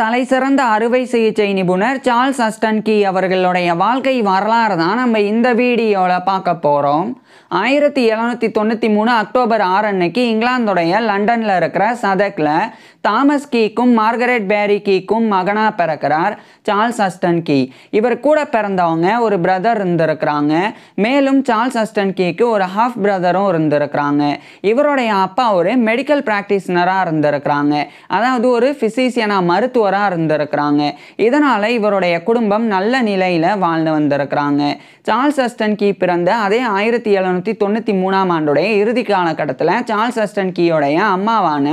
தலை சிறந்த அறுவை சிகிச்சை நிபுணர் அஸ்டன் அஸ்டன்கி அவர்களுடைய வாழ்க்கை வரலாறு தான் நம்ம இந்த வீடியோவில் பார்க்க போகிறோம் ஆயிரத்தி எழுநூற்றி தொண்ணூற்றி மூணு அக்டோபர் ஆறு அன்னைக்கு இங்கிலாந்துடைய லண்டனில் இருக்கிற சதக்கில் தாமஸ் கீக்கும் மார்கரெட் பேரி கீக்கும் மகனாக பிறக்கிறார் சார்ல்ஸ் அஸ்டன் கீ இவர் கூட பிறந்தவங்க ஒரு பிரதர் இருந்திருக்கிறாங்க மேலும் சார்ல்ஸ் அஸ்டன் கீக்கு ஒரு ஹாஃப் பிரதரும் இருந்திருக்கிறாங்க இவருடைய அப்பா ஒரு மெடிக்கல் ப்ராக்டிஸ்னராக இருந்திருக்கிறாங்க அதாவது ஒரு ஃபிசிசியனாக மருத்துவராக இருந்திருக்கிறாங்க இதனால் இவருடைய குடும்பம் நல்ல நிலையில் வாழ்ந்து வந்திருக்கிறாங்க சார்ல்ஸ் அஸ்டன் கீ பிறந்த அதே ஆயிரத்தி எழுநூற்றி தொண்ணூற்றி மூணாம் ஆண்டுடைய இறுதி காலகட்டத்தில் சார்ல்ஸ் அஸ்டன் கீயோடைய அம்மாவான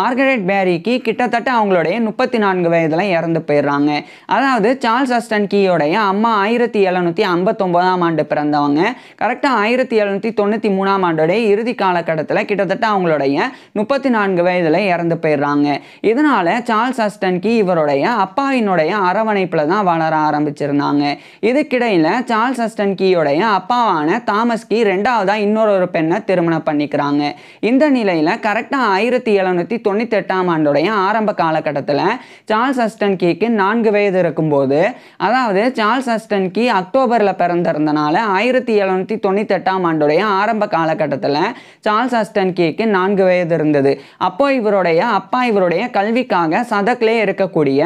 மார்கரெட் பேரி ஹாரிக்கு கிட்டத்தட்ட அவங்களுடைய முப்பத்தி நான்கு வயதில் இறந்து போயிடுறாங்க அதாவது சார்ல்ஸ் அஸ்டன் கீயோடைய அம்மா ஆயிரத்தி எழுநூத்தி ஐம்பத்தொன்பதாம் ஆண்டு பிறந்தவங்க கரெக்டாக ஆயிரத்தி எழுநூத்தி தொண்ணூற்றி மூணாம் ஆண்டுடைய இறுதி காலகட்டத்தில் கிட்டத்தட்ட அவங்களுடைய முப்பத்தி நான்கு வயதில் இறந்து போயிடுறாங்க இதனால் சார்ல்ஸ் அஸ்டன் கீ இவருடைய அப்பாவினுடைய அரவணைப்பில் தான் வளர ஆரம்பிச்சிருந்தாங்க இதுக்கிடையில் சார்ல்ஸ் அஸ்டன் கீயோடைய அப்பாவான தாமஸ் கீ ரெண்டாவதாக இன்னொரு ஒரு பெண்ணை திருமணம் பண்ணிக்கிறாங்க இந்த நிலையில் கரெக்டாக ஆயிரத்தி எழுநூத்தி தொண்ணூற்றி எட்டாம் ஆண்டு நூற்றாண்டுடைய ஆரம்ப காலகட்டத்தில் சார்ல்ஸ் அஸ்டன் கீக்கு நான்கு வயது இருக்கும்போது அதாவது சார்ல்ஸ் அஸ்டன் கீ அக்டோபரில் பிறந்திருந்தனால ஆயிரத்தி எழுநூற்றி தொண்ணூத்தெட்டாம் ஆண்டுடைய ஆரம்ப காலகட்டத்தில் சார்ல்ஸ் அஸ்டன் கீக்கு நான்கு வயது இருந்தது அப்போ இவருடைய அப்பா இவருடைய கல்விக்காக சதக்கிலே இருக்கக்கூடிய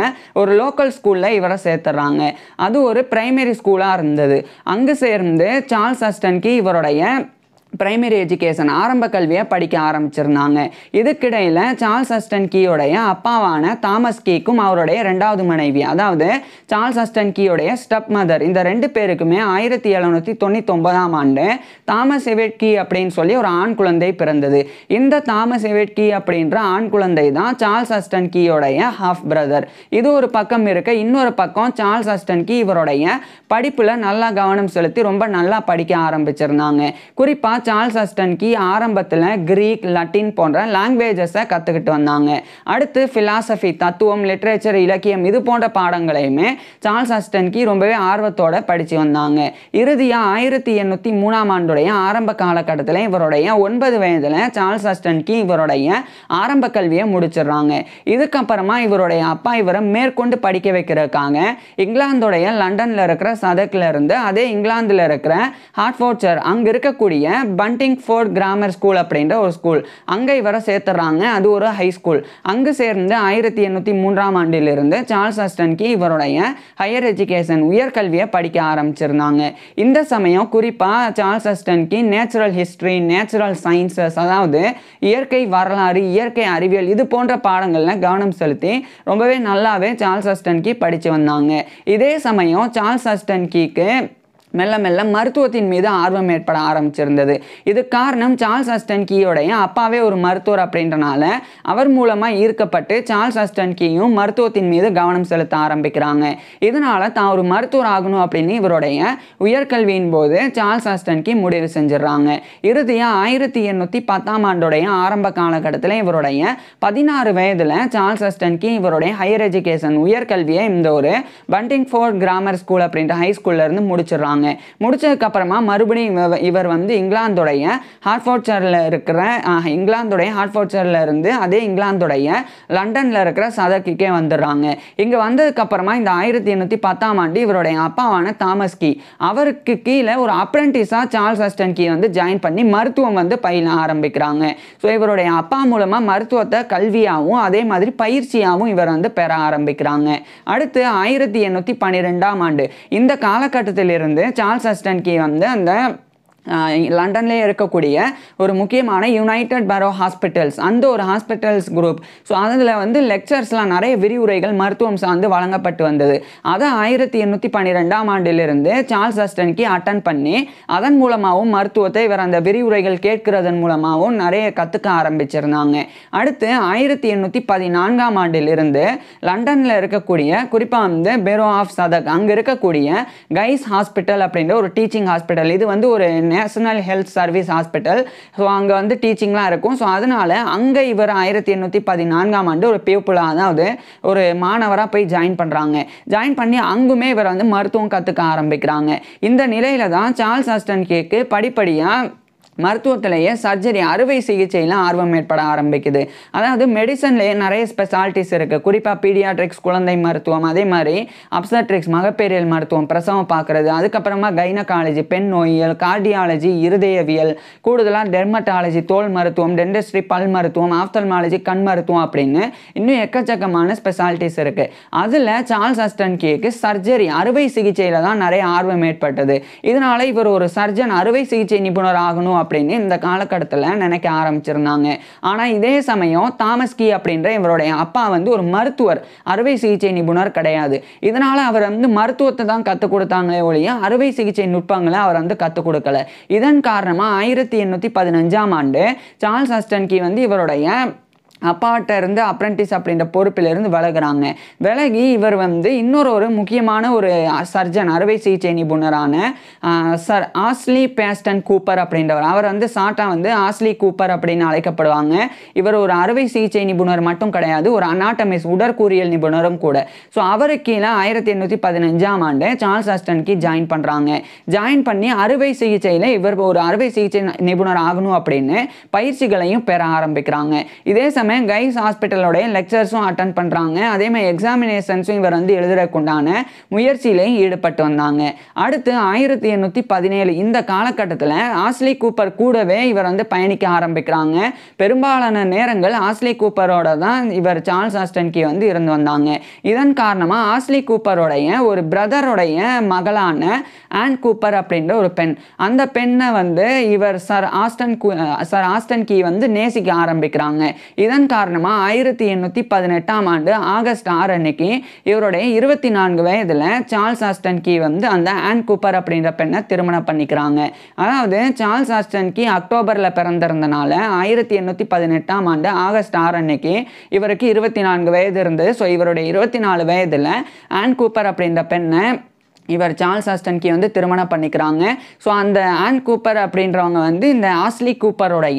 ஒரு லோக்கல் ஸ்கூலில் இவரை சேர்த்துறாங்க அது ஒரு பிரைமரி ஸ்கூலாக இருந்தது அங்கு சேர்ந்து சார்ல்ஸ் கி இவருடைய பிரைமரி எஜுகேஷன் ஆரம்ப கல்வியை படிக்க ஆரம்பிச்சிருந்தாங்க இதுக்கிடையில் சார்ல்ஸ் அஸ்டன் கீயோடைய அப்பாவான தாமஸ் கீக்கும் அவருடைய ரெண்டாவது மனைவி அதாவது சார்ல்ஸ் அஸ்டன் கீயோடைய ஸ்டப் மதர் இந்த ரெண்டு பேருக்குமே ஆயிரத்தி எழுநூற்றி ஒன்பதாம் ஆண்டு தாமஸ் எவெட் கீ அப்படின்னு சொல்லி ஒரு ஆண் குழந்தை பிறந்தது இந்த தாமஸ் எவெட் கீ அப்படின்ற ஆண் குழந்தை தான் சார்ல்ஸ் அஸ்டன் கீயோடைய ஹாஃப் பிரதர் இது ஒரு பக்கம் இருக்க இன்னொரு பக்கம் சார்ல்ஸ் அஸ்டன் கீ இவருடைய படிப்பில் நல்லா கவனம் செலுத்தி ரொம்ப நல்லா படிக்க ஆரம்பிச்சிருந்தாங்க குறிப்பாக சார்ல்ஸ் அஸ்டன்கி ஆரம்பத்தில் கிரீக் லட்டின் போன்ற லாங்குவேஜஸை கற்றுக்கிட்டு வந்தாங்க அடுத்து ஃபிலாசபி தத்துவம் லிட்ரேச்சர் இலக்கியம் இது போன்ற பாடங்களையுமே சார்ல்ஸ் அஸ்டன்கி ரொம்பவே ஆர்வத்தோடு படித்து வந்தாங்க இறுதியாக ஆயிரத்தி எண்ணூற்றி மூணாம் ஆண்டுடைய ஆரம்ப காலகட்டத்தில் இவருடைய ஒன்பது வயதில் சார்ல்ஸ் அஸ்டன்கி இவருடைய ஆரம்ப கல்வியை முடிச்சிடுறாங்க இதுக்கப்புறமா இவருடைய அப்பா இவரை மேற்கொண்டு படிக்க வைக்கிறக்காங்க இங்கிலாந்துடைய லண்டனில் இருக்கிற சதக்கில் இருந்து அதே இங்கிலாந்தில் இருக்கிற ஹார்ட்ஃபோர்ட்சர் அங்கே இருக்கக்கூடிய பண்டிங் ஃபோர்ட் கிராமர் ஸ்கூல் அப்படின்ற ஒரு ஸ்கூல் அங்கே இவரை சேர்த்துறாங்க அது ஒரு ஹை ஸ்கூல் அங்கு சேர்ந்து ஆயிரத்தி எண்ணூற்றி மூன்றாம் ஆண்டிலிருந்து சார்ல்ஸ் அஸ்டன்கி இவருடைய ஹையர் எஜுகேஷன் உயர்கல்வியை படிக்க ஆரம்பிச்சிருந்தாங்க இந்த சமயம் குறிப்பாக Charles Aston Key natural history natural sciences அதாவது இயற்கை வரலாறு இயற்கை அறிவியல் இது போன்ற பாடங்களில் கவனம் செலுத்தி ரொம்பவே நல்லாவே சார்ல்ஸ் அஸ்டன்கி படித்து வந்தாங்க இதே சமயம் சார்ல்ஸ் அஸ்டன்கிக்கு மெல்ல மெல்ல மருத்துவத்தின் மீது ஆர்வம் ஏற்பட ஆரம்பிச்சிருந்தது இது காரணம் சார்ல்ஸ் அஸ்டன் கீயோடைய அப்பாவே ஒரு மருத்துவர் அப்படின்றனால அவர் மூலமாக ஈர்க்கப்பட்டு சார்ல்ஸ் அஸ்டன் கீயும் மருத்துவத்தின் மீது கவனம் செலுத்த ஆரம்பிக்கிறாங்க இதனால தான் ஒரு மருத்துவர் ஆகணும் அப்படின்னு இவருடைய உயர்கல்வியின் போது சார்ல்ஸ் அஸ்டன் கீ முடிவு செஞ்சிடறாங்க இறுதியாக ஆயிரத்தி எண்ணூற்றி பத்தாம் ஆண்டுடைய ஆரம்ப காலகட்டத்தில் இவருடைய பதினாறு வயதில் சார்ல்ஸ் அஸ்டன் கீ இவருடைய ஹையர் எஜுகேஷன் உயர்கல்வியை இந்த ஒரு பண்டிங் ஃபோர்ட் கிராமர் ஸ்கூல் அப்படின்ற ஹை ஸ்கூல்லேருந்து முடிச்சிடுறாங்க முடித்தாங்க முடித்ததுக்கப்புறமா மறுபடியும் இவர் வந்து இங்கிலாந்துடைய ஹார்ட்ஃபோர்ச்சரில் இருக்கிற இங்கிலாந்துடைய ஹார்ட்ஃபோர்ச்சரில் இருந்து அதே இங்கிலாந்துடைய லண்டனில் இருக்கிற சதக்கிக்கே வந்துடுறாங்க இங்கே வந்ததுக்கப்புறமா இந்த ஆயிரத்தி எண்ணூற்றி பத்தாம் ஆண்டு இவருடைய அப்பாவான தாமஸ் கி அவருக்கு கீழே ஒரு அப்ரெண்டிஸாக சார்ல்ஸ் அஸ்டன் கீ வந்து ஜாயின் பண்ணி மருத்துவம் வந்து பயில ஆரம்பிக்கிறாங்க ஸோ இவருடைய அப்பா மூலமாக மருத்துவத்தை கல்வியாகவும் அதே மாதிரி பயிற்சியாகவும் இவர் வந்து பெற ஆரம்பிக்கிறாங்க அடுத்து ஆயிரத்தி எண்ணூற்றி பன்னிரெண்டாம் ஆண்டு இந்த காலகட்டத்திலிருந்து சார்ல்ஸ் அஸ்டன்கி வந்து அந்த லண்டன்லேயே இருக்கக்கூடிய ஒரு முக்கியமான யுனைடெட் பரோ ஹாஸ்பிட்டல்ஸ் அந்த ஒரு ஹாஸ்பிட்டல்ஸ் குரூப் ஸோ அதில் வந்து லெக்சர்ஸ்லாம் நிறைய விரிவுரைகள் மருத்துவம் சார்ந்து வழங்கப்பட்டு வந்தது அதை ஆயிரத்தி எண்ணூற்றி பன்னிரெண்டாம் ஆண்டிலிருந்து சார்ல்ஸ் அஸ்டன்கி அட்டன் பண்ணி அதன் மூலமாகவும் மருத்துவத்தை இவர் அந்த விரிவுரைகள் கேட்கிறதன் மூலமாகவும் நிறைய கற்றுக்க ஆரம்பிச்சிருந்தாங்க அடுத்து ஆயிரத்தி எண்ணூற்றி பதினான்காம் ஆண்டிலிருந்து லண்டனில் இருக்கக்கூடிய குறிப்பாக வந்து பெரோ ஆஃப் சதக் அங்கே இருக்கக்கூடிய கைஸ் ஹாஸ்பிட்டல் அப்படின்ற ஒரு டீச்சிங் ஹாஸ்பிட்டல் இது வந்து ஒரு national health service hospital so அங்கே வந்து டீச்சிங்லாம் இருக்கும் ஸோ அதனால் அங்கே இவர் ஆயிரத்தி எண்ணூற்றி பதினான்காம் ஆண்டு ஒரு பியூப்புளாக அதாவது ஒரு மாணவராக போய் ஜாயின் பண்ணுறாங்க ஜாயின் பண்ணி அங்குமே இவர் வந்து மருத்துவம் கற்றுக்க ஆரம்பிக்கிறாங்க இந்த நிலையில் தான் சார்ல்ஸ் ஹஸ்டன் கேக்கு படிப்படியாக மருத்துவத்திலேயே சர்ஜரி அறுவை சிகிச்சையெல்லாம் ஆர்வம் ஏற்பட ஆரம்பிக்குது அதாவது மெடிசன்லேயே நிறைய ஸ்பெஷாலிட்டிஸ் இருக்குது குறிப்பாக பீடியாட்ரிக்ஸ் குழந்தை மருத்துவம் அதே மாதிரி அப்சட்ரிக்ஸ் மகப்பேரியல் மருத்துவம் பிரசவம் பார்க்குறது அதுக்கப்புறமா கைனகாலஜி பெண் நோயியல் கார்டியாலஜி இருதயவியல் கூடுதலாக டெர்மட்டாலஜி தோல் மருத்துவம் டென்டஸ்ட்ரி பல் மருத்துவம் ஆஃப்தல்மாலஜி கண் மருத்துவம் அப்படின்னு இன்னும் எக்கச்சக்கமான ஸ்பெஷாலிட்டிஸ் இருக்குது அதில் சார்ல்ஸ் அஸ்டன் கேக்கு சர்ஜரி அறுவை சிகிச்சையில் தான் நிறைய ஆர்வம் ஏற்பட்டது இதனால் இவர் ஒரு சர்ஜன் அறுவை சிகிச்சை நிபுணர் ஆகணும் அப்படின்னு இந்த காலகட்டத்தில் நினைக்க ஆரம்பிச்சிருந்தாங்க ஆனால் இதே சமயம் தாமஸ்கி அப்படின்ற இவருடைய அப்பா வந்து ஒரு மருத்துவர் அறுவை சிகிச்சை நிபுணர் கிடையாது இதனால் அவர் வந்து மருத்துவத்தை தான் கற்றுக் கொடுத்தாங்களே ஒழிய அறுவை சிகிச்சை நுட்பங்களை அவர் வந்து கற்றுக் கொடுக்கல இதன் காரணமாக ஆயிரத்தி எண்ணூற்றி பதினஞ்சாம் ஆண்டு சார்ல்ஸ் அஸ்டன்கி வந்து இவருடைய அப்பாட்ட இருந்து அப்ரண்டிஸ் அப்படின்ற பொறுப்பிலிருந்து விலகிறாங்க விலகி இவர் வந்து இன்னொரு ஒரு முக்கியமான ஒரு சர்ஜன் அறுவை சிகிச்சை நிபுணரான சர் ஆஸ்லி பேஸ்டன் கூப்பர் அப்படின்றவர் அவர் வந்து சாட்டா வந்து ஆஸ்லி கூப்பர் அப்படின்னு அழைக்கப்படுவாங்க இவர் ஒரு அறுவை சிகிச்சை நிபுணர் மட்டும் கிடையாது ஒரு அனாட்டமிஸ் உடற்கூறியல் நிபுணரும் கூட ஸோ அவரு கீழே ஆயிரத்தி எண்ணூற்றி பதினஞ்சாம் ஆண்டு சார்ல்ஸ் அஸ்டன்கி ஜாயின் பண்ணுறாங்க ஜாயின் பண்ணி அறுவை சிகிச்சையில் இவர் ஒரு அறுவை சிகிச்சை நிபுணர் ஆகணும் அப்படின்னு பயிற்சிகளையும் பெற ஆரம்பிக்கிறாங்க இதே சமயம் இல்லாமல் கைஸ் ஹாஸ்பிட்டலோடைய லெக்சர்ஸும் அட்டன் பண்ணுறாங்க அதே மாதிரி எக்ஸாமினேஷன்ஸும் இவர் வந்து எழுதுறக்குண்டான முயற்சியிலையும் ஈடுபட்டு வந்தாங்க அடுத்து ஆயிரத்தி எண்ணூற்றி பதினேழு இந்த காலகட்டத்தில் ஆஸ்லி கூப்பர் கூடவே இவர் வந்து பயணிக்க ஆரம்பிக்கிறாங்க பெரும்பாலான நேரங்கள் ஆஸ்லி கூப்பரோட தான் இவர் சார்ல்ஸ் ஆஸ்டன்கி வந்து இருந்து வந்தாங்க இதன் காரணமாக ஆஸ்லி கூப்பரோடைய ஒரு பிரதருடைய மகளான ஆன் கூப்பர் அப்படின்ற ஒரு பெண் அந்த பெண்ணை வந்து இவர் sir Aston sir Aston Key வந்து நேசிக்க ஆரம்பிக்கிறாங்க இதன் இதன் காரணமாக ஆயிரத்தி எண்ணூற்றி பதினெட்டாம் ஆண்டு ஆகஸ்ட் ஆறு அன்னைக்கு இவருடைய இருபத்தி நான்கு வயதில் சார்ல்ஸ் ஆஸ்டன் கீ வந்து அந்த ஆன் கூப்பர் அப்படின்ற பெண்ணை திருமணம் பண்ணிக்கிறாங்க அதாவது சார்ல்ஸ் ஆஸ்டன் கீ அக்டோபரில் பிறந்திருந்தனால ஆயிரத்தி எண்ணூற்றி பதினெட்டாம் ஆண்டு ஆகஸ்ட் ஆறு அன்னைக்கு இவருக்கு இருபத்தி நான்கு வயது இருந்து ஸோ இவருடைய இருபத்தி நாலு வயதில் ஆன் கூப்பர் அப்படின்ற பெண்ணை இவர் சார்ல்ஸ் ஆஸ்டன்கி வந்து திருமணம் பண்ணிக்கிறாங்க ஸோ அந்த ஆன் கூப்பர் அப்படின்றவங்க வந்து இந்த ஆஸ்லி கூப்பருடைய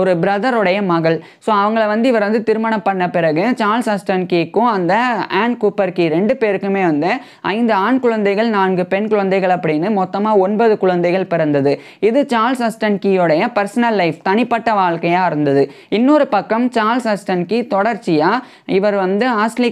ஒரு பிரதருடைய மகள் ஸோ அவங்கள வந்து இவர் வந்து திருமணம் பண்ண பிறகு சார்ல்ஸ் ஆஸ்டன்கிக்கும் அந்த ஆன் கூப்பர்கி ரெண்டு பேருக்குமே வந்து ஐந்து ஆண் குழந்தைகள் நான்கு பெண் குழந்தைகள் அப்படின்னு மொத்தமாக ஒன்பது குழந்தைகள் பிறந்தது இது சார்ல்ஸ் கீயோடைய பர்சனல் லைஃப் தனிப்பட்ட வாழ்க்கையாக இருந்தது இன்னொரு பக்கம் சார்ல்ஸ் அஸ்டன்கி தொடர்ச்சியாக இவர் வந்து ஆஸ்லி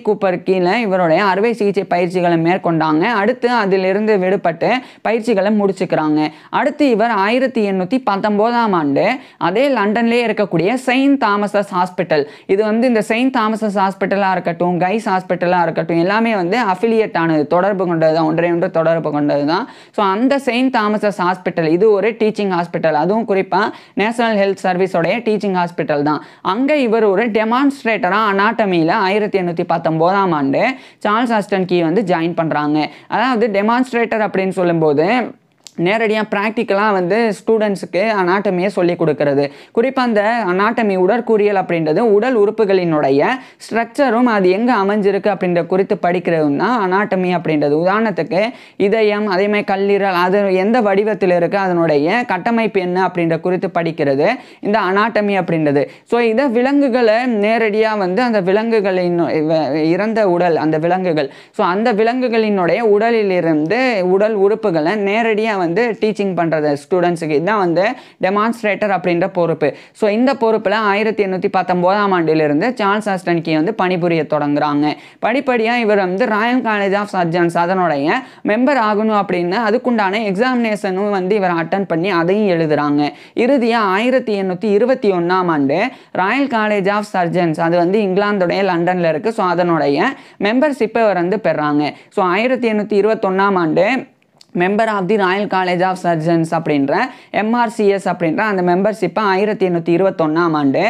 கீழே இவருடைய அறுவை சிகிச்சை பயிற்சிகளை மேற்கொண்டாங்க அடுத்து அதிலிருந்து விடுபட்டு பயிற்சிகளை முடிச்சுக்கிறாங்க அடுத்து இவர் ஆயிரத்தி எண்ணூற்றி பத்தொம்போதாம் ஆண்டு அதே லண்டன்லேயே இருக்கக்கூடிய செயின்ட் தாமசஸ் ஹாஸ்பிட்டல் இது வந்து இந்த செயின்ட் தாமசஸ் ஹாஸ்பிட்டலாக இருக்கட்டும் கைஸ் ஹாஸ்பிட்டலாக இருக்கட்டும் எல்லாமே வந்து அஃபிலியேட் ஆனது தொடர்பு கொண்டது தான் ஒன்றே ஒன்று தொடர்பு கொண்டது தான் ஸோ அந்த செயின்ட் தாமசஸ் ஹாஸ்பிட்டல் இது ஒரு டீச்சிங் ஹாஸ்பிட்டல் அதுவும் குறிப்பாக நேஷனல் ஹெல்த் சர்வீஸோடைய டீச்சிங் ஹாஸ்பிட்டல் தான் அங்கே இவர் ஒரு டெமான்ஸ்ட்ரேட்டராக அனாட்டமியில் ஆயிரத்தி எண்ணூற்றி பத்தொம்போதாம் ஆண்டு சார்ல்ஸ் ஆஸ்டன் கீ வந்து ஜாயின் பண்ணுறாங்க அதாவது டெமான்ஸ்ட்ரேட்டர் அப்படின்னு சொல்லும்போது நேரடியாக ப்ராக்டிக்கலாக வந்து ஸ்டூடெண்ட்ஸுக்கு அனாட்டமியை சொல்லிக் கொடுக்கறது குறிப்பாக அந்த அனாட்டமி உடற்கூறியல் அப்படின்றது உடல் உறுப்புகளினுடைய ஸ்ட்ரக்சரும் அது எங்கே அமைஞ்சிருக்கு அப்படின்ற குறித்து படிக்கிறதும் தான் அனாட்டமி அப்படின்றது உதாரணத்துக்கு இதயம் அதேமாதிரி கல்லீரல் அது எந்த வடிவத்தில் இருக்குது அதனுடைய கட்டமைப்பு என்ன அப்படின்ற குறித்து படிக்கிறது இந்த அனாட்டமி அப்படின்றது ஸோ இதை விலங்குகளை நேரடியாக வந்து அந்த விலங்குகளின் இறந்த உடல் அந்த விலங்குகள் ஸோ அந்த விலங்குகளினுடைய உடலிலிருந்து உடல் உறுப்புகளை நேரடியாக வந்து வந்து டீச்சிங் பண்ணுறது ஸ்டூடெண்ட்ஸுக்கு இதுதான் வந்து டெமான்ஸ்ட்ரேட்டர் அப்படின்ற பொறுப்பு ஸோ இந்த பொறுப்பில் ஆயிரத்தி எண்ணூற்றி பத்தொம்போதாம் ஆண்டிலிருந்து சார்ல்ஸ் ஆஸ்டன்கி வந்து பணிபுரிய தொடங்குறாங்க படிப்படியாக இவர் வந்து ராயல் காலேஜ் ஆஃப் சர்ஜன்ஸ் அதனுடைய மெம்பர் ஆகணும் அப்படின்னு அதுக்குண்டான எக்ஸாமினேஷனும் வந்து இவர் அட்டன் பண்ணி அதையும் எழுதுகிறாங்க இறுதியாக ஆயிரத்தி எண்ணூற்றி இருபத்தி ஒன்றாம் ஆண்டு ராயல் காலேஜ் ஆஃப் சர்ஜன்ஸ் அது வந்து இங்கிலாந்துடைய லண்டனில் இருக்குது ஸோ அதனுடைய மெம்பர்ஷிப்பை இவர் வந்து பெறாங்க ஸோ ஆயிரத்தி எண்ணூற்றி இருபத்தொன்னாம் ஆண்டு member of the Royal College of Surgeons அப்படின்ற எம்ஆர்சிஎஸ் அப்படின்ற அந்த மெம்பர்ஷிப்பை ஆயிரத்தி எண்ணூற்றி இருபத்தொன்னாம் ஆண்டு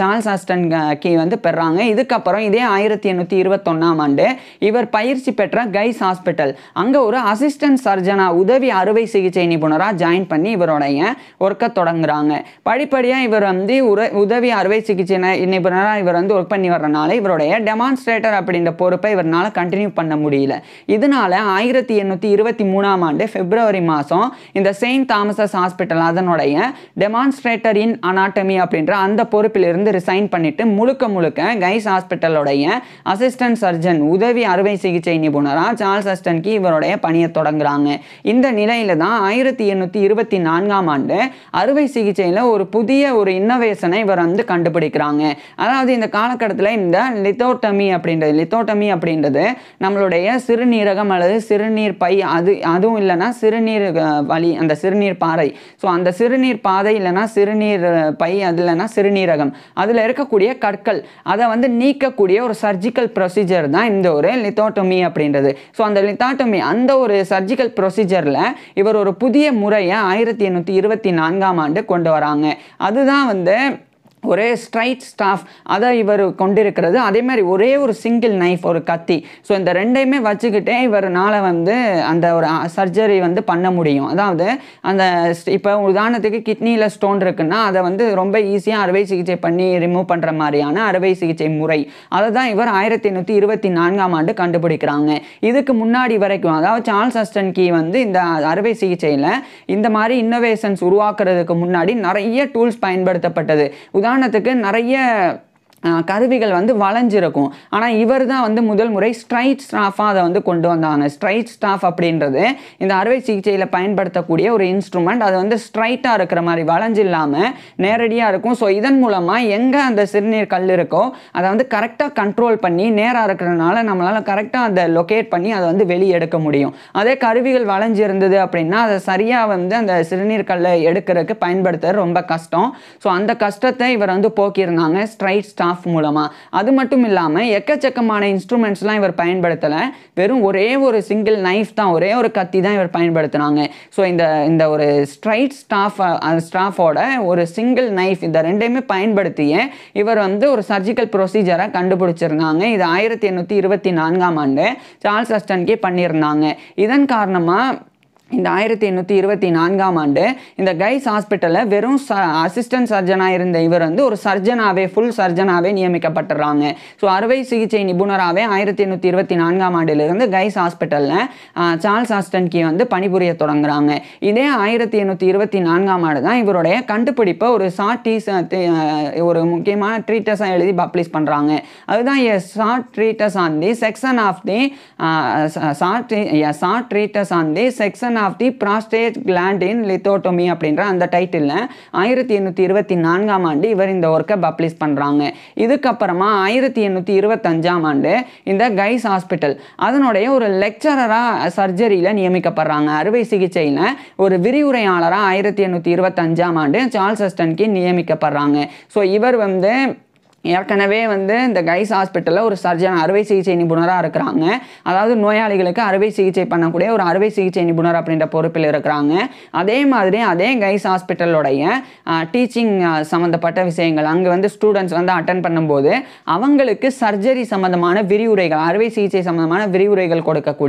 சார்ல்ஸ் ஆஸ்டன் கே வந்து பெறாங்க இதுக்கப்புறம் இதே ஆயிரத்தி எண்ணூற்றி இருபத்தொன்னாம் ஆண்டு இவர் பயிற்சி பெற்ற கைஸ் ஹாஸ்பிட்டல் அங்கே ஒரு அசிஸ்டன்ட் சர்ஜனாக உதவி அறுவை சிகிச்சை நிபுணராக ஜாயின் பண்ணி இவருடைய ஒர்க்கை தொடங்குறாங்க படிப்படியாக இவர் வந்து உதவி அறுவை சிகிச்சை நிபுணராக இவர் வந்து ஒர்க் பண்ணி வர்றனால இவருடைய டெமான்ஸ்ட்ரேட்டர் அப்படின்ற பொறுப்பை இவரால் கண்டினியூ பண்ண முடியல இதனால ஆயிரத்தி எண்ணூற்றி இருபத்தி மூணாம் பதினேழாம் ஆண்டு பிப்ரவரி மாதம் இந்த செயின்ட் தாமசஸ் ஹாஸ்பிட்டல் அதனுடைய டெமான்ஸ்ட்ரேட்டர் இன் அனாட்டமி அப்படின்ற அந்த பொறுப்பிலிருந்து ரிசைன் பண்ணிட்டு முழுக்க முழுக்க கைஸ் ஹாஸ்பிட்டலுடைய அசிஸ்டன்ட் சர்ஜன் உதவி அறுவை சிகிச்சை நிபுணராக சார்ல்ஸ் அஸ்டன்கி இவருடைய பணியை தொடங்குறாங்க இந்த நிலையில தான் ஆயிரத்தி எண்ணூற்றி இருபத்தி நான்காம் ஆண்டு அறுவை சிகிச்சையில் ஒரு புதிய ஒரு இன்னோவேஷனை இவர் வந்து கண்டுபிடிக்கிறாங்க அதாவது இந்த காலகட்டத்தில் இந்த லித்தோட்டமி அப்படின்றது லித்தோட்டமி அப்படின்றது நம்மளுடைய சிறுநீரகம் அல்லது சிறுநீர் பை அது அது அதுவும் இல்லைனா சிறுநீர் வழி அந்த சிறுநீர் பாறை ஸோ அந்த சிறுநீர் பாதை இல்லைனா சிறுநீர் பை அது இல்லைனா சிறுநீரகம் அதில் இருக்கக்கூடிய கற்கள் அதை வந்து நீக்கக்கூடிய ஒரு சர்ஜிக்கல் ப்ரொசீஜர் தான் இந்த ஒரு லித்தாட்டமி அப்படின்றது ஸோ அந்த லித்தாட்டமி அந்த ஒரு சர்ஜிக்கல் ப்ரொசீஜரில் இவர் ஒரு புதிய முறையை ஆயிரத்தி எண்ணூற்றி இருபத்தி நான்காம் ஆண்டு கொண்டு வராங்க அதுதான் வந்து ஒரே ஸ்ட்ரைட் ஸ்டாஃப் அதை இவர் கொண்டிருக்கிறது அதே மாதிரி ஒரே ஒரு சிங்கிள் நைஃப் ஒரு கத்தி ஸோ இந்த ரெண்டையுமே வச்சுக்கிட்டே இவர்னால் வந்து அந்த ஒரு சர்ஜரி வந்து பண்ண முடியும் அதாவது அந்த இப்போ உதாரணத்துக்கு கிட்னியில் ஸ்டோன் இருக்குன்னா அதை வந்து ரொம்ப ஈஸியாக அறுவை சிகிச்சை பண்ணி ரிமூவ் பண்ணுற மாதிரியான அறுவை சிகிச்சை முறை அதை தான் இவர் ஆயிரத்தி எண்ணூற்றி இருபத்தி நான்காம் ஆண்டு கண்டுபிடிக்கிறாங்க இதுக்கு முன்னாடி வரைக்கும் அதாவது சார்ல்ஸ் அஸ்டன் கீ வந்து இந்த அறுவை சிகிச்சையில் இந்த மாதிரி இன்னோவேஷன்ஸ் உருவாக்குறதுக்கு முன்னாடி நிறைய டூல்ஸ் பயன்படுத்தப்பட்டது உதாரணம் உதாரணத்துக்கு நிறைய கருவிகள் வந்து வளைஞ்சிருக்கும் ஆனால் இவர் தான் வந்து முதல் முறை ஸ்ட்ரைட் ஸ்டாஃபாக அதை வந்து கொண்டு வந்தாங்க ஸ்ட்ரைட் ஸ்டாஃப் அப்படின்றது இந்த அறுவை சிகிச்சையில் பயன்படுத்தக்கூடிய ஒரு இன்ஸ்ட்ருமெண்ட் அது வந்து ஸ்ட்ரைட்டாக இருக்கிற மாதிரி வளைஞ்சு இல்லாமல் நேரடியாக இருக்கும் ஸோ இதன் மூலமாக எங்கே அந்த சிறுநீர் கல் இருக்கோ அதை வந்து கரெக்டாக கண்ட்ரோல் பண்ணி நேராக இருக்கிறனால நம்மளால் கரெக்டாக அதை லொக்கேட் பண்ணி அதை வந்து வெளியே எடுக்க முடியும் அதே கருவிகள் வளைஞ்சு இருந்தது அப்படின்னா அதை சரியாக வந்து அந்த சிறுநீர் கல்லை எடுக்கிறதுக்கு பயன்படுத்துறது ரொம்ப கஷ்டம் ஸோ அந்த கஷ்டத்தை இவர் வந்து போக்கியிருந்தாங்க ஸ்ட்ரைட் ஸ்டாஃப் கிராஃப் மூலமாக அது மட்டும் இல்லாமல் எக்கச்சக்கமான இன்ஸ்ட்ருமெண்ட்ஸ்லாம் இவர் பயன்படுத்தலை வெறும் ஒரே ஒரு சிங்கிள் நைஃப் தான் ஒரே ஒரு கத்தி தான் இவர் பயன்படுத்தினாங்க ஸோ இந்த இந்த ஒரு ஸ்ட்ரைட் ஸ்டாஃப் ஸ்டாஃபோட ஒரு சிங்கிள் நைஃப் இந்த ரெண்டையுமே பயன்படுத்தியே இவர் வந்து ஒரு சர்ஜிக்கல் ப்ரொசீஜரை கண்டுபிடிச்சிருந்தாங்க இது ஆயிரத்தி எண்ணூற்றி இருபத்தி நான்காம் ஆண்டு சார்ல்ஸ் அஸ்டன்கே பண்ணியிருந்தாங்க இதன் காரணமாக இந்த ஆயிரத்தி எண்ணூற்றி இருபத்தி நான்காம் ஆண்டு இந்த கைஸ் ஹாஸ்பிட்டலில் வெறும் ச அசிஸ்டன்ட் சர்ஜனாக இருந்த இவர் வந்து ஒரு சர்ஜனாகவே ஃபுல் சர்ஜனாகவே நியமிக்கப்பட்டுறாங்க ஸோ அறுவை சிகிச்சை நிபுணராகவே ஆயிரத்தி எண்ணூற்றி இருபத்தி நான்காம் ஆண்டிலிருந்து கைஸ் ஹாஸ்பிட்டலில் சார்ல்ஸ் ஆஸ்டன்கி வந்து பணிபுரிய தொடங்குறாங்க இதே ஆயிரத்தி எண்ணூற்றி இருபத்தி நான்காம் ஆண்டு தான் இவருடைய கண்டுபிடிப்பை ஒரு ஷார்ட் ஒரு முக்கியமான ட்ரீட்டஸாக எழுதி பப்ளிஷ் பண்ணுறாங்க அதுதான் a short treatise on the section of the short short treatise on the section of the prostate gland in lithotomy அப்படின்ற அந்த டைட்டிலில் ஆயிரத்தி எண்ணூற்றி இருபத்தி நான்காம் ஆண்டு இவர் இந்த ஒர்க்கை பப்ளிஷ் பண்ணுறாங்க இதுக்கப்புறமா ஆயிரத்தி எண்ணூற்றி இருபத்தஞ்சாம் ஆண்டு இந்த கைஸ் ஹாஸ்பிட்டல் அதனுடைய ஒரு லெக்சரராக சர்ஜரியில் நியமிக்கப்படுறாங்க அறுவை சிகிச்சையில் ஒரு விரிவுரையாளராக ஆயிரத்தி எண்ணூற்றி இருபத்தஞ்சாம் ஆண்டு சார்ல்ஸ் அஸ்டன்கி நியமிக்கப்படுறாங்க ஸோ இவர் வந்து ஏற்கனவே வந்து இந்த கைஸ் ஹாஸ்பிட்டலில் ஒரு சர்ஜன் அறுவை சிகிச்சை நிபுணராக இருக்கிறாங்க அதாவது நோயாளிகளுக்கு அறுவை சிகிச்சை பண்ணக்கூடிய ஒரு அறுவை சிகிச்சை நிபுணர் அப்படின்ற பொறுப்பில் இருக்கிறாங்க அதே மாதிரி அதே கைஸ் ஹாஸ்பிட்டலோடைய டீச்சிங் சம்மந்தப்பட்ட விஷயங்கள் அங்கே வந்து ஸ்டூடெண்ட்ஸ் வந்து அட்டன் பண்ணும்போது அவங்களுக்கு சர்ஜரி சம்மந்தமான விரிவுரைகள் அறுவை சிகிச்சை சம்மந்தமான விரிவுரைகள் கொடுக்கக்கூடிய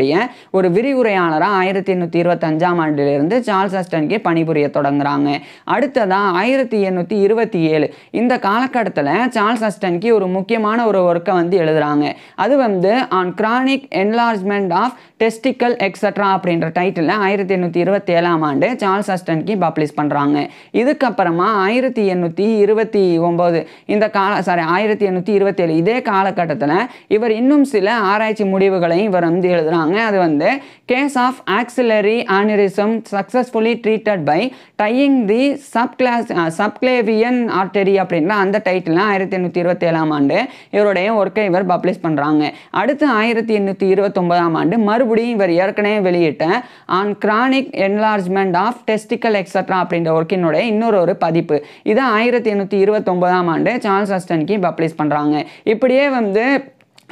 ஒரு விரிவுரையாளராக ஆயிரத்தி எண்ணூற்றி இருபத்தஞ்சாம் ஆண்டிலிருந்து சார்ல்ஸ் அஸ்டன்கே பணிபுரிய தொடங்குறாங்க அடுத்ததாக ஆயிரத்தி எண்ணூற்றி இருபத்தி ஏழு இந்த காலகட்டத்தில் சார்ல்ஸ் அசிஸ்டன்ட்க்கு ஒரு முக்கியமான ஒரு ஒர்க்கை வந்து எழுதுறாங்க அது வந்து on chronic enlargement of testicle extra அப்படின்ற டைட்டில் ஆயிரத்தி எண்ணூற்றி இருபத்தி ஏழாம் ஆண்டு சார்ல்ஸ் அஸ்டன்கி பப்ளிஷ் பண்ணுறாங்க இதுக்கப்புறமா ஆயிரத்தி எண்ணூற்றி இருபத்தி ஒம்பது இந்த கால சாரி ஆயிரத்தி எண்ணூற்றி இருபத்தேழு இதே காலகட்டத்தில் இவர் இன்னும் சில ஆராய்ச்சி முடிவுகளையும் இவர் வந்து எழுதுகிறாங்க அது வந்து case of axillary aneurism successfully treated by tying the subclass subclavian artery அப்படின்ற அந்த டைட்டில் ஆயிரத்தி எண்ணூற்றி இருபத்தி இருபத்தேழாம் ஆண்டு இவருடைய ஒர்க்கை இவர் பப்ளிஷ் பண்ணுறாங்க அடுத்து ஆயிரத்தி எண்ணூற்றி இருபத்தொன்பதாம் ஆண்டு மறுபடியும் இவர் ஏற்கனவே வெளியிட்ட on chronic enlargement of testicle extra அப்படின்ற ஒர்க்கினுடைய இன்னொரு ஒரு பதிப்பு இதை ஆயிரத்தி எண்ணூற்றி இருபத்தொன்பதாம் ஆண்டு சார்ல்ஸ் அஸ்டன்கி பப்ளிஷ் பண்ணுறாங்க இப்படியே வந்து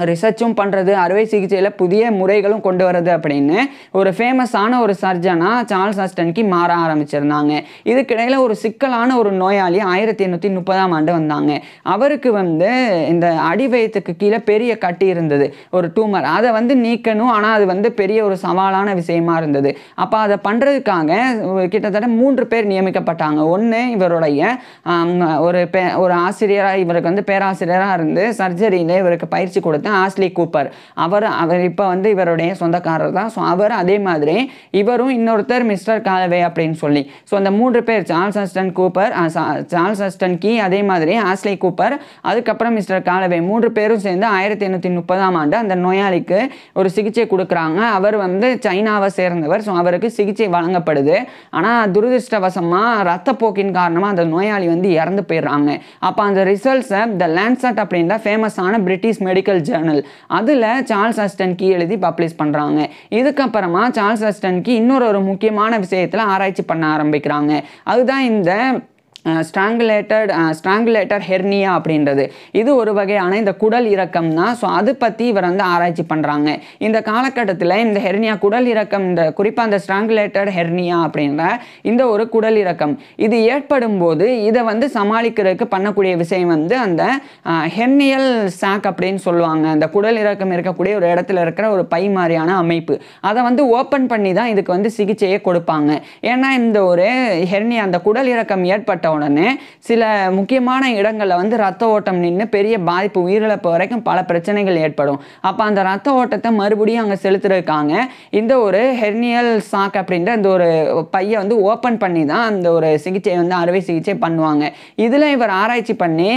ரிசர்ச்சும் பண்ணுறது அறுவை சிகிச்சையில் புதிய முறைகளும் கொண்டு வர்றது அப்படின்னு ஒரு ஃபேமஸான ஒரு சர்ஜனாக சார்ல்ஸ் அஸ்டன்க்கு மாற ஆரம்பிச்சிருந்தாங்க இதுக்கிடையில் ஒரு சிக்கலான ஒரு நோயாளி ஆயிரத்தி எண்ணூற்றி முப்பதாம் ஆண்டு வந்தாங்க அவருக்கு வந்து இந்த அடிவயத்துக்கு கீழே பெரிய கட்டி இருந்தது ஒரு டூமர் அதை வந்து நீக்கணும் ஆனால் அது வந்து பெரிய ஒரு சவாலான விஷயமா இருந்தது அப்போ அதை பண்ணுறதுக்காக கிட்டத்தட்ட மூன்று பேர் நியமிக்கப்பட்டாங்க ஒன்று இவருடைய ஒரு பே ஒரு ஆசிரியராக இவருக்கு வந்து பேராசிரியராக இருந்து சர்ஜரியில் இவருக்கு பயிற்சி கொடுத்து ஆஸ்லி கூப்பர் அவர் அவர் இப்போ வந்து இவருடைய சொந்தக்காரர் தான் ஸோ அவர் அதே மாதிரி இவரும் இன்னொருத்தர் மிஸ்டர் காலவே அப்படின்னு சொல்லி ஸோ அந்த மூன்று பேர் Charles Aston Cooper Charles Aston Key அதே மாதிரி ஆஸ்லி கூப்பர் அதுக்கப்புறம் மிஸ்டர் காலவே மூன்று பேரும் சேர்ந்து ஆயிரத்தி எண்ணூற்றி முப்பதாம் ஆண்டு அந்த நோயாளிக்கு ஒரு சிகிச்சை கொடுக்குறாங்க அவர் வந்து சைனாவை சேர்ந்தவர் ஸோ அவருக்கு சிகிச்சை வழங்கப்படுது ஆனால் துரதிருஷ்டவசமாக ரத்தப்போக்கின் காரணமாக அந்த நோயாளி வந்து இறந்து போயிடுறாங்க அப்போ அந்த ரிசல்ட்ஸை த லேண்ட்சட் அப்படின்ற ஃபேமஸான பிரிட்டிஷ் மெடிக்கல் ஜேர்னல் ஜேர்னல் அதில் சார்ல்ஸ் அஸ்டன்கி எழுதி பப்ளிஷ் பண்ணுறாங்க இதுக்கப்புறமா சார்ல்ஸ் அஸ்டன்கி இன்னொரு ஒரு முக்கியமான விஷயத்தில் ஆராய்ச்சி பண்ண ஆரம்பிக்கிறாங்க அதுதான் இந்த ஸ்ட்ராங்குலேட்டட் ஸ்ட்ராங்குலேட்டர் ஹெர்னியா அப்படின்றது இது ஒரு வகையான இந்த குடல் இறக்கம் தான் ஸோ அது பற்றி இவர் வந்து ஆராய்ச்சி பண்ணுறாங்க இந்த காலகட்டத்தில் இந்த ஹெர்னியா குடல் இறக்கம் இந்த குறிப்பாக அந்த ஸ்ட்ராங்குலேட்டட் ஹெர்னியா அப்படின்ற இந்த ஒரு குடல் இறக்கம் இது ஏற்படும் போது இதை வந்து சமாளிக்கிறதுக்கு பண்ணக்கூடிய விஷயம் வந்து அந்த ஹெர்னியல் சாக் அப்படின்னு சொல்லுவாங்க அந்த குடல் இறக்கம் இருக்கக்கூடிய ஒரு இடத்துல இருக்கிற ஒரு பை மாதிரியான அமைப்பு அதை வந்து ஓப்பன் பண்ணி தான் இதுக்கு வந்து சிகிச்சையே கொடுப்பாங்க ஏன்னா இந்த ஒரு ஹெர்னியா அந்த குடல் இறக்கம் ஏற்பட்ட உடனே சில முக்கியமான இடங்களில் வந்து ரத்த ஓட்டம் நின்று பெரிய பாதிப்பு உயிரிழப்பு வரைக்கும் பல பிரச்சனைகள் ஏற்படும் அப்போ அந்த ரத்த ஓட்டத்தை மறுபடியும் அங்கே செலுத்துறதுக்காங்க இந்த ஒரு ஹெர்னியல் சாக் அப்படின்ற அந்த ஒரு பையை வந்து ஓப்பன் பண்ணி தான் அந்த ஒரு சிகிச்சை வந்து அறுவை சிகிச்சை பண்ணுவாங்க இதில் இவர் ஆராய்ச்சி பண்ணி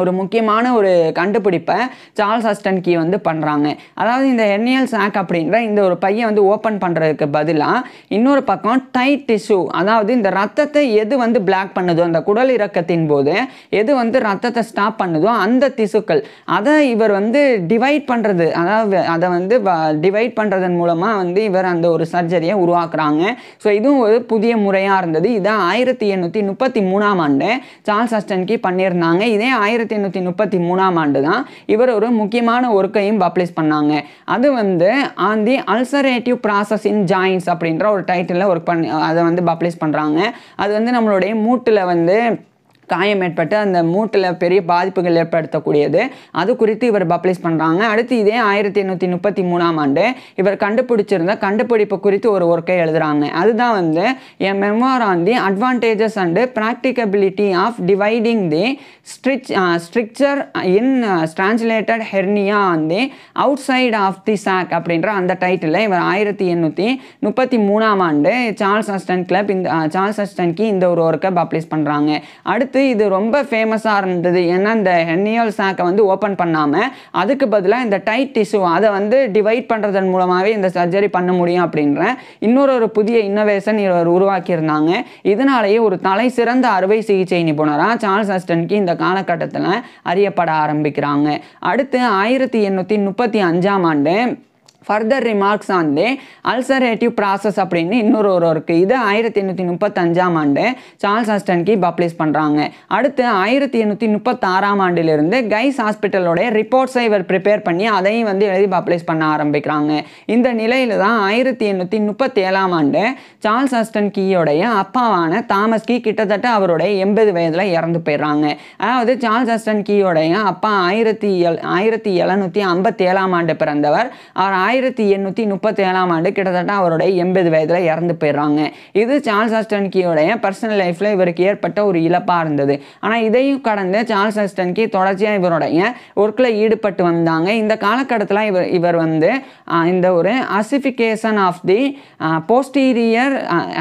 ஒரு முக்கியமான ஒரு கண்டுபிடிப்பை சார்ல்ஸ் அஸ்டன் கீ வந்து பண்ணுறாங்க அதாவது இந்த ஹெர்னியல் சாக் அப்படின்ற இந்த ஒரு பையன் வந்து ஓப்பன் பண்ணுறதுக்கு பதிலாக இன்னொரு பக்கம் டைட் டிஷ்யூ அதாவது இந்த ரத்தத்தை எது வந்து பிளாக் பண்ணுதோ அந்த குடல் இறக்கத்தின் போது எது வந்து ரத்தத்தை ஸ்டாப் பண்ணுதோ அந்த திசுக்கள் அதை இவர் வந்து டிவைட் பண்ணுறது அதாவது அதை வந்து டிவைட் பண்ணுறதன் மூலமாக வந்து இவர் அந்த ஒரு சர்ஜரியை உருவாக்குறாங்க ஸோ இதுவும் ஒரு புதிய முறையாக இருந்தது இதான் ஆயிரத்தி எண்ணூற்றி முப்பத்தி மூணாம் ஆண்டு சார்ல்ஸ் அஸ்டன் கீ பண்ணியிருந்தாங்க இதே ஆயிரத்தி ஆயிரத்தி எண்ணூற்றி முப்பத்தி மூணாம் ஆண்டு தான் இவர் ஒரு முக்கியமான ஒர்க்கையும் பப்ளிஷ் பண்ணாங்க அது வந்து on the ulcerative process in joints அப்படின்ற ஒரு டைட்டிலில் ஒர்க் பண்ணி அதை வந்து பப்ளிஷ் பண்ணுறாங்க அது வந்து நம்மளுடைய மூட்டில் வந்து காயம் ஏற்பட்டு அந்த மூட்டில் பெரிய பாதிப்புகள் ஏற்படுத்தக்கூடியது அது குறித்து இவர் பப்ளிஷ் பண்ணுறாங்க அடுத்து இதே ஆயிரத்தி எண்ணூற்றி முப்பத்தி மூணாம் ஆண்டு இவர் கண்டுபிடிச்சிருந்த கண்டுபிடிப்பு குறித்து ஒரு ஒர்க்கை எழுதுகிறாங்க அதுதான் வந்து an memoir on the advantages and practicability of dividing the strich stricture in strangulated hernia on the outside of the sac அப்படின்ற அந்த டைட்டில் இவர் ஆயிரத்தி எண்ணூற்றி முப்பத்தி மூணாம் ஆண்டு சார்ல்ஸ் அஸ்டன் கிளப் இந்த சார்ல்ஸ் uh, அஸ்டன்கி இந்த ஒரு ஒர்க்கை பப்ளிஷ் பண்ணுறாங்க அடுத்து அடுத்து இது ரொம்ப ஃபேமஸாக இருந்தது ஏன்னா இந்த ஹென்னியல் சாக்கை வந்து ஓப்பன் பண்ணாமல் அதுக்கு பதிலாக இந்த டைட் டிஷ்யூ அதை வந்து டிவைட் பண்ணுறதன் மூலமாகவே இந்த சர்ஜரி பண்ண முடியும் அப்படின்ற இன்னொரு ஒரு புதிய இன்னோவேஷன் இவர் உருவாக்கியிருந்தாங்க இதனாலேயே ஒரு தலை சிறந்த அறுவை சிகிச்சை நிபுணராக சார்ல்ஸ் அஸ்டன்க்கு இந்த காலகட்டத்தில் அறியப்பட ஆரம்பிக்கிறாங்க அடுத்து ஆயிரத்தி எண்ணூற்றி முப்பத்தி அஞ்சாம் ஆண்டு further remarks on the ulcerative process அப்படின்னு இன்னொரு ஒரு இருக்குது இது ஆயிரத்தி எண்ணூற்றி முப்பத்தஞ்சாம் ஆண்டு சார்ல்ஸ் ஹஸ்டன்கி பப்ளிஷ் பண்ணுறாங்க அடுத்து ஆயிரத்தி எண்ணூற்றி முப்பத்தாறாம் ஆண்டிலிருந்து கைஸ் ஹாஸ்பிட்டலோடைய ரிப்போர்ட்ஸை இவர் ப்ரிப்பேர் பண்ணி அதையும் வந்து எழுதி பப்ளிஷ் பண்ண ஆரம்பிக்கிறாங்க இந்த நிலையில் தான் ஆயிரத்தி எண்ணூற்றி முப்பத்தேழாம் ஆண்டு சார்ல்ஸ் அஸ்டன் கீயோடைய அப்பாவான தாமஸ் கீ கிட்டத்தட்ட அவருடைய எண்பது வயதில் இறந்து போயிடுறாங்க அதாவது சார்ல்ஸ் அஸ்டன் கீயோடைய அப்பா ஆயிரத்தி எல் ஆயிரத்தி எழுநூற்றி ஐம்பத்தி ஏழாம் ஆண்டு பிறந்தவர் அவர் ஆயிரத்தி ஆயிரத்தி எண்ணூற்றி முப்பத்தி ஏழாம் ஆண்டு கிட்டத்தட்ட அவருடைய எண்பது வயதில் இறந்து போயிடுறாங்க இது சார்ல்ஸ் ஆஸ்டன்கியோடைய பர்சனல் லைஃப்பில் இவருக்கு ஏற்பட்ட ஒரு இழப்பாக இருந்தது ஆனால் இதையும் கடந்து சார்ல்ஸ் அஸ்டன்கி தொடர்ச்சியாக இவருடைய ஒர்க்கில் ஈடுபட்டு வந்தாங்க இந்த காலகட்டத்தில் இவர் இவர் வந்து இந்த ஒரு ossification of the posterior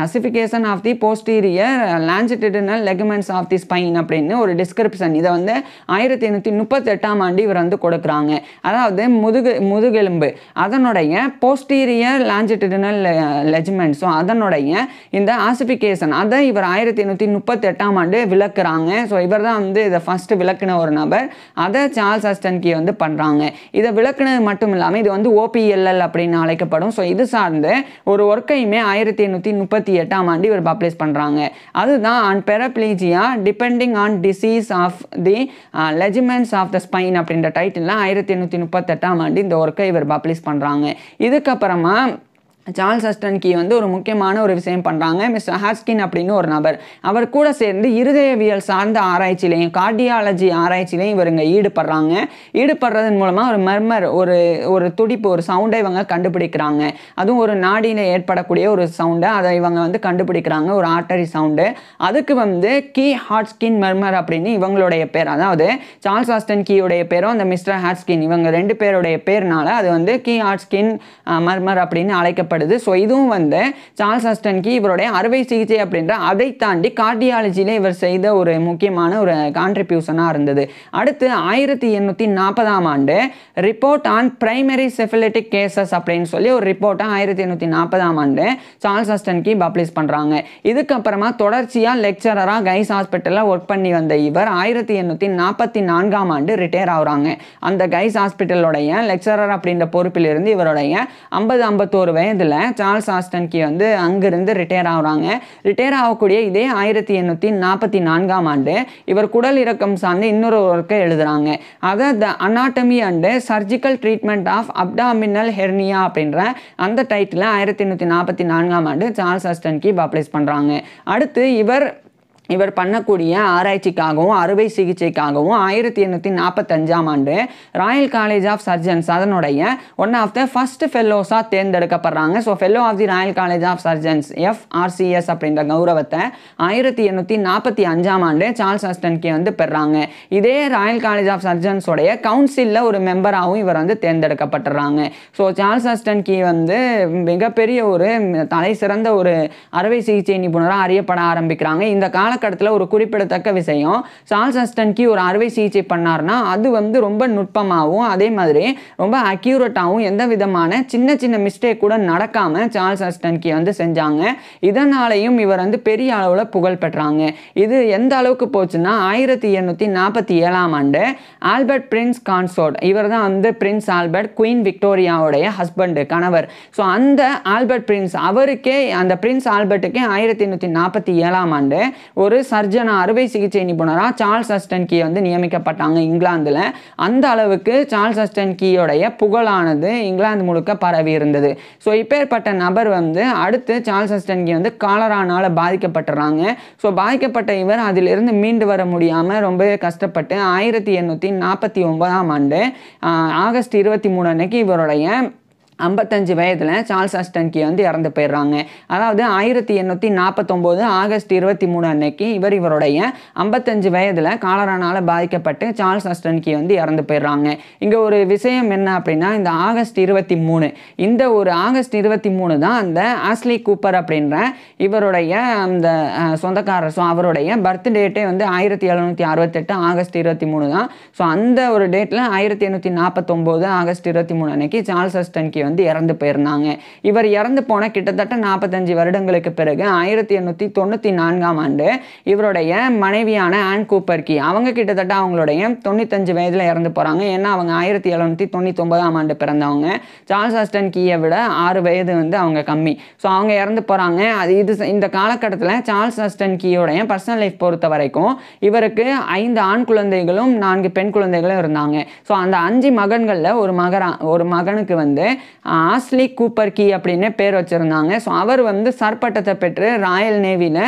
ossification of the posterior longitudinal ligaments of the spine அப்படின்னு ஒரு டிஸ்கிரிப்ஷன் இதை வந்து ஆயிரத்தி எண்ணூற்றி முப்பத்தெட்டாம் ஆண்டு இவர் வந்து கொடுக்குறாங்க அதாவது முதுகு முதுகெலும்பு அதனுடைய அதனுடைய போஸ்டீரியர் லாஞ்சிட்டிடினல் லெஜ்மெண்ட்ஸும் அதனுடைய இந்த ஆசிபிகேஷன் அதை இவர் ஆயிரத்தி எண்ணூற்றி முப்பத்தெட்டாம் ஆண்டு விளக்குறாங்க ஸோ இவர் தான் வந்து இதை ஃபஸ்ட்டு விளக்குன ஒரு நபர் அதை சார்ல்ஸ் அஸ்டன்கி வந்து பண்ணுறாங்க இதை விளக்குனது மட்டும் இல்லாமல் இது வந்து ஓபிஎல்எல் அப்படின்னு அழைக்கப்படும் ஸோ இது சார்ந்து ஒரு ஒர்க்கையுமே ஆயிரத்தி எண்ணூற்றி முப்பத்தி எட்டாம் ஆண்டு இவர் பப்ளிஷ் பண்ணுறாங்க அதுதான் on paraplegia depending on disease of the ligaments of the spine அப்படின்ற டைட்டில் ஆயிரத்தி எண்ணூற்றி முப்பத்தெட்டாம் ஆண்டு இந்த ஒர்க்கை இவர் பப்ளிஷ் பண்ணுறாங்க சொல்கிறாங்க இதுக்கப்புறமா சார்ல்ஸ் அஸ்டன்கி வந்து ஒரு முக்கியமான ஒரு விஷயம் பண்ணுறாங்க மிஸ் ஹாஸ்கின் அப்படின்னு ஒரு நபர் அவர் கூட சேர்ந்து இருதயவியல் சார்ந்த ஆராய்ச்சியிலையும் கார்டியாலஜி ஆராய்ச்சியிலையும் இவருங்க ஈடுபடுறாங்க ஈடுபடுறதன் மூலமாக ஒரு மர்மர் ஒரு ஒரு துடிப்பு ஒரு சவுண்டை இவங்க கண்டுபிடிக்கிறாங்க அதுவும் ஒரு நாடியில் ஏற்படக்கூடிய ஒரு சவுண்டை அதை இவங்க வந்து கண்டுபிடிக்கிறாங்க ஒரு ஆர்டரி சவுண்டு அதுக்கு வந்து கீ ஹாட்ஸ்கின் மர்மர் அப்படின்னு இவங்களுடைய பேர் அதாவது சார்ல்ஸ் ஹாஸ்டன் கீயுடைய பேரும் அந்த மிஸ்டர் ஹாட்ஸ்கின் இவங்க ரெண்டு பேருடைய பேர்னால அது வந்து கீ ஹாட்ஸ்கின் மர்மர் அப்படின்னு அழைக்கப்படுது தேவைப்படுது ஸோ இதுவும் வந்து சார்ல்ஸ் அஸ்டன்கி இவருடைய அறுவை சிகிச்சை அப்படின்ற அதை தாண்டி கார்டியாலஜியில் இவர் செய்த ஒரு முக்கியமான ஒரு கான்ட்ரிபியூஷனாக இருந்தது அடுத்து ஆயிரத்தி எண்ணூற்றி நாற்பதாம் ஆண்டு report on primary syphilitic cases அப்படின்னு சொல்லி ஒரு ரிப்போர்ட்டை ஆயிரத்தி எண்ணூற்றி நாற்பதாம் ஆண்டு சார்ஸ் அஸ்டன்கி பப்ளிஷ் பண்ணுறாங்க இதுக்கப்புறமா தொடர்ச்சியாக லெக்சரராக கைஸ் ஹாஸ்பிட்டலில் ஒர்க் பண்ணி வந்த இவர் ஆயிரத்தி எண்ணூற்றி நாற்பத்தி நான்காம் ஆண்டு ரிட்டையர் ஆகுறாங்க அந்த கைஸ் ஹாஸ்பிட்டலுடைய லெக்சரர் அப்படின்ற பொறுப்பிலிருந்து இவருடைய ஐம்பது ஐம்பத்தோரு வயது வயதில் சார்ல்ஸ் ஆஸ்டன்கி வந்து அங்கிருந்து ரிட்டையர் ஆகுறாங்க ரிட்டையர் ஆகக்கூடிய இதே ஆயிரத்தி எண்ணூற்றி நாற்பத்தி நான்காம் ஆண்டு இவர் குடல் இறக்கம் சார்ந்து இன்னொரு ஒர்க்கை எழுதுகிறாங்க அதை the anatomy and surgical treatment of abdominal hernia அப்படின்ற அந்த டைட்டில் ஆயிரத்தி எண்ணூற்றி நாற்பத்தி நான்காம் ஆண்டு சார்ல்ஸ் கி பப்ளிஷ் பண்ணுறாங்க அடுத்து இவர் இவர் பண்ணக்கூடிய ஆராய்ச்சிக்காகவும் அறுவை சிகிச்சைக்காகவும் ஆயிரத்தி எண்ணூற்றி நாற்பத்தஞ்சாம் ஆண்டு ராயல் காலேஜ் ஆஃப் சர்ஜன்ஸ் அதனுடைய ஒன் ஆஃப் த ஃபஸ்ட் ஃபெல்லோஸாக தேர்ந்தெடுக்கப்படுறாங்க so fellow of the Royal College of Surgeons FRCS அப்படின்ற கௌரவத்தை ஆயிரத்தி எண்ணூற்றி நாற்பத்தி அஞ்சாம் ஆண்டு சார்ல்ஸ் அஸ்டன்கே வந்து பெறாங்க இதே ராயல் காலேஜ் ஆஃப் சர்ஜன்ஸோடைய கவுன்சிலில் ஒரு மெம்பராகவும் இவர் வந்து தேர்ந்தெடுக்கப்பட்டுறாங்க ஸோ சார்ல்ஸ் அஸ்டன்கே வந்து மிகப்பெரிய ஒரு தலை சிறந்த ஒரு அறுவை சிகிச்சை நிபுணராக அறியப்பட ஆரம்பிக்கிறாங்க இந்த கால காலகட்டத்தில் ஒரு குறிப்பிடத்தக்க விஷயம் சார்ல்ஸ் அஸ்டன்கி ஒரு அறுவை சிகிச்சை பண்ணார்னா அது வந்து ரொம்ப நுட்பமாகவும் அதே மாதிரி ரொம்ப அக்யூரட்டாகவும் எந்த விதமான சின்ன சின்ன மிஸ்டேக் கூட நடக்காமல் சார்ல்ஸ் அஸ்டன்கி வந்து செஞ்சாங்க இதனாலையும் இவர் வந்து பெரிய அளவில் புகழ் பெற்றாங்க இது எந்த அளவுக்கு போச்சுன்னா ஆயிரத்தி எண்ணூற்றி நாற்பத்தி ஏழாம் ஆண்டு ஆல்பர்ட் பிரின்ஸ் கான்சோர்ட் இவர் தான் வந்து பிரின்ஸ் ஆல்பர்ட் குயின் விக்டோரியாவுடைய ஹஸ்பண்டு கணவர் ஸோ அந்த ஆல்பர்ட் பிரின்ஸ் அவருக்கே அந்த பிரின்ஸ் ஆல்பர்ட்டுக்கே ஆயிரத்தி எண்ணூற்றி நாற்பத்தி ஏழாம் ஆண்டு ஒரு சர்ஜனாக அறுவை சிகிச்சை நிபுணராக சார்ல்ஸ் அஸ்டன் கீ வந்து நியமிக்கப்பட்டாங்க இங்கிலாந்தில் அந்த அளவுக்கு சார்ல்ஸ் அஸ்டன் கீயோடைய புகழானது இங்கிலாந்து முழுக்க பரவி இருந்தது ஸோ இப்பேற்பட்ட நபர் வந்து அடுத்து சார்ல்ஸ் அஸ்டன் கீ வந்து காலரானால் பாதிக்கப்பட்டுறாங்க ஸோ பாதிக்கப்பட்ட இவர் அதிலிருந்து மீண்டு வர முடியாமல் ரொம்பவே கஷ்டப்பட்டு ஆயிரத்தி எண்ணூற்றி நாற்பத்தி ஒன்பதாம் ஆண்டு ஆகஸ்ட் இருபத்தி மூணு அன்னைக்கு இவருடைய ஐம்பத்தஞ்சு வயதில் சார்ல்ஸ் அஸ்டன்கி வந்து இறந்து போயிடுறாங்க அதாவது ஆயிரத்தி எண்ணூற்றி நாற்பத்தொம்போது ஆகஸ்ட் இருபத்தி மூணு அன்னைக்கு இவர் இவருடைய ஐம்பத்தஞ்சு வயதில் காலரானால் பாதிக்கப்பட்டு சார்ல்ஸ் அஸ்டன்கி வந்து இறந்து போயிடுறாங்க இங்கே ஒரு விஷயம் என்ன அப்படின்னா இந்த ஆகஸ்ட் இருபத்தி மூணு இந்த ஒரு ஆகஸ்ட் இருபத்தி மூணு தான் அந்த ஆஸ்லி கூப்பர் அப்படின்ற இவருடைய அந்த சொந்தக்காரர் ஸோ அவருடைய பர்த் டேட்டே வந்து ஆயிரத்தி எழுநூற்றி அறுபத்தெட்டு ஆகஸ்ட் இருபத்தி மூணு தான் ஸோ அந்த ஒரு டேட்டில் ஆயிரத்தி எண்ணூற்றி நாற்பத்தொம்போது ஆகஸ்ட் இருபத்தி மூணு அன்னைக்கு சார்ல்ஸ் அஸ்டன்கி வந்து இறந்து போயிருந்தாங்க இவர் இறந்து போன கிட்டத்தட்ட நாற்பத்தஞ்சு வருடங்களுக்கு பிறகு ஆயிரத்தி எண்ணூற்றி தொண்ணூற்றி நான்காம் ஆண்டு இவருடைய மனைவியான ஆன் கூப்பர்கி அவங்க கிட்டத்தட்ட அவங்களுடைய தொண்ணூத்தஞ்சு வயதில் இறந்து போகிறாங்க ஏன்னா அவங்க ஆயிரத்தி எழுநூற்றி தொண்ணூற்றி ஒன்பதாம் ஆண்டு பிறந்தவங்க சார்ல்ஸ் ஆஸ்டன் கீயை விட ஆறு வயது வந்து அவங்க கம்மி ஸோ அவங்க இறந்து போகிறாங்க அது இது இந்த காலகட்டத்தில் சார்ல்ஸ் ஆஸ்டன் கீயோடைய பர்சனல் லைஃப் பொறுத்த வரைக்கும் இவருக்கு ஐந்து ஆண் குழந்தைகளும் நான்கு பெண் குழந்தைகளும் இருந்தாங்க ஸோ அந்த அஞ்சு மகன்களில் ஒரு மகரா ஒரு மகனுக்கு வந்து ஆஸ்லி கூப்பர் கீ அப்படின்னு பேர் வச்சுருந்தாங்க ஸோ அவர் வந்து சர்பட்டத்தை பெற்று ராயல் நேவியில்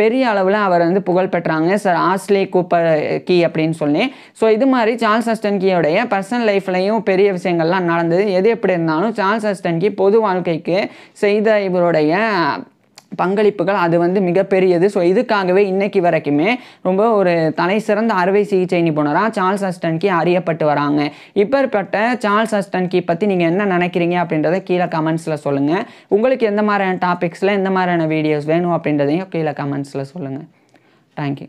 பெரிய அளவில் அவர் வந்து புகழ் பெற்றாங்க சார் ஆஸ்லி கூப்பர் கீ அப்படின்னு சொல்லி ஸோ இது மாதிரி சார்ல்ஸ் அஸ்டன் கீயோடைய பர்சனல் லைஃப்லையும் பெரிய விஷயங்கள்லாம் நடந்தது எது எப்படி இருந்தாலும் சார்ல்ஸ் அஸ்டன் கீ பொது வாழ்க்கைக்கு செய்த இவருடைய பங்களிப்புகள் அது வந்து மிகப்பெரியது ஸோ இதுக்காகவே இன்னைக்கு வரைக்குமே ரொம்ப ஒரு தலை சிறந்த அறுவை சிகிச்சை நிபுணராக சார்ல்ஸ் அஸ்டன்கி அறியப்பட்டு வராங்க இப்பேற்பட்ட சார்ல்ஸ் அஸ்டன்கி பற்றி நீங்கள் என்ன நினைக்கிறீங்க அப்படின்றத கீழே கமெண்ட்ஸில் சொல்லுங்கள் உங்களுக்கு எந்த மாதிரியான டாபிக்ஸில் எந்த மாதிரியான வீடியோஸ் வேணும் அப்படின்றதையும் கீழே கமெண்ட்ஸில் சொல்லுங்கள் தேங்க்யூ